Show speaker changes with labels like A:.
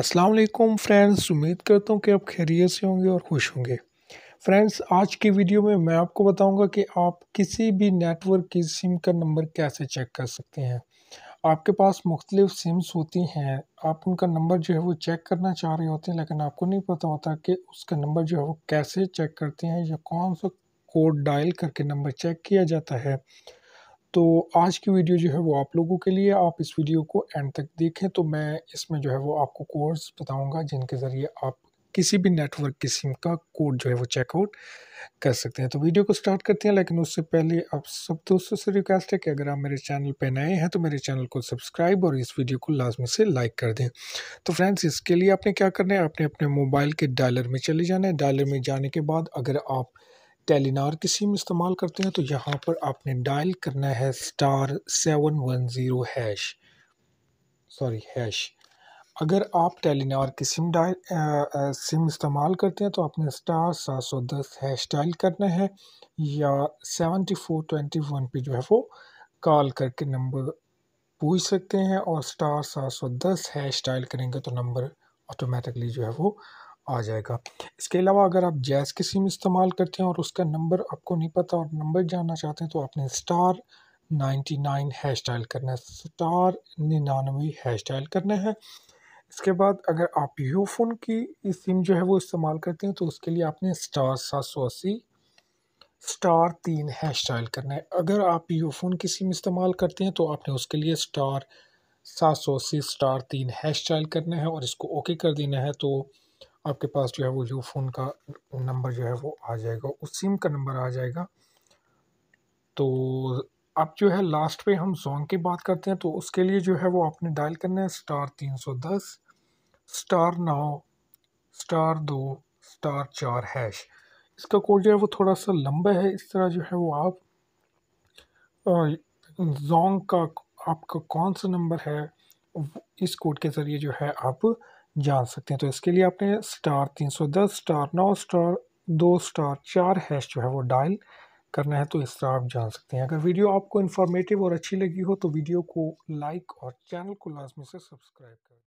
A: السلام علیکم فرینڈز امید کرتا ہوں کہ آپ خیریت سے ہوں گے اور خوش ہوں گے فرینڈز آج کی ویڈیو میں میں آپ کو بتاؤں گا کہ آپ کسی بھی نیٹ ورک کی سم کا نمبر کیسے چیک کر سکتے ہیں آپ کے پاس مختلف سمز ہوتی ہیں آپ ان کا نمبر جو ہے وہ چیک کرنا چاہ رہے ہوتے ہیں لیکن آپ کو نہیں پتہ ہوتا کہ اس کا نمبر جو ہے وہ کیسے چیک کرتے ہیں یا کون سا کوڈ ڈائل کر کے نمبر چیک کیا جاتا ہے تو آج کی ویڈیو جو ہے وہ آپ لوگوں کے لیے آپ اس ویڈیو کو اینڈ تک دیکھیں تو میں اس میں جو ہے وہ آپ کو کورس بتاؤں گا جن کے ذریعے آپ کسی بھی نیٹ ورک قسم کا کوڈ جو ہے وہ چیک آؤٹ کر سکتے ہیں تو ویڈیو کو سٹارٹ کرتے ہیں لیکن اس سے پہلے آپ سب دوستوں سے ریکویسٹ ہے کہ اگر آپ میرے چینل پہ نئے ہیں تو میرے چینل کو سبسکرائب اور اس ویڈیو کو لازمی سے لائک کر دیں تو فرینڈز اس کے لیے آپ نے کیا کرنا ہے آپ نے اپنے موبائل کے ڈائلر میں چلے جانا ہے ڈائلر میں جانے کے بعد اگر آپ ٹیلینار کی سم استعمال کرتے ہیں تو یہاں پر آپ نے ڈائل کرنا ہے star seven one zero hash sorry hash اگر آپ ٹیلینار کی سم سم استعمال کرتے ہیں تو آپ نے سٹار سات سو دس ہیش ڈائل کرنا ہے یا سیونٹی فور ٹوینٹی ون پہ جو ہے وہ کال کر کے نمبر پوچھ سکتے ہیں اور سٹار سات سو دس ہیش ڈائل کریں گے تو نمبر آٹومیٹکلی جو ہے وہ آ جائے گا اس کے علاوہ اگر آپ جیس کی سم استعمال کرتے ہیں اور اس کا نمبر آپ کو نہیں پتہ اور نمبر جاننا چاہتے ہیں تو آپ نے star ninety nine hash dial کرنا ہے اسٹار ننانوے ڈائل کرنا ہے اس کے بعد اگر آپ یو فون کی سم جو ہے وہ استعمال کرتے ہیں تو اس کے لیے آپ نے اسٹار سات سو اسی اسٹار تین ہیش ڈائل کرنا ہے اگر آپ یو فون کی سم استعمال کرتے ہیں تو آپ نے اس کے لیے اسٹار سات سو اسی اسٹار تین ہیش ڈائل کرنا ہے اور اس کو اوکے کر دینا ہے تو آپ کے پاس جو ہے وہ یو فون کا نمبر جو ہے وہ آ آ جائے جائے گا گا اس کا نمبر تو اب جو ہے لاسٹ پہ ہم زونگ کی بات کرتے ہیں تو اس کے لیے جو ہے وہ آپ نے ڈائل کرنا ہے سٹار سٹار سٹار سٹار تین سو دس دو چار ہیش اس کا کوڈ جو ہے وہ تھوڑا سا لمبا ہے اس طرح جو ہے وہ آپ زونگ کا آپ کا کون سا نمبر ہے اس کوڈ کے ذریعے جو ہے آپ جان سکتے ہیں تو اس کے لیے آپ نے اسٹار تین سو دس اسٹار نو اسٹار دو اسٹار چار ہیش جو ہے وہ ڈائل کرنا ہے تو اس طرح آپ جان سکتے ہیں اگر ویڈیو آپ کو انفارمیٹیو اور اچھی لگی ہو تو ویڈیو کو لائک اور چینل کو لازمی سے سبسکرائب کریں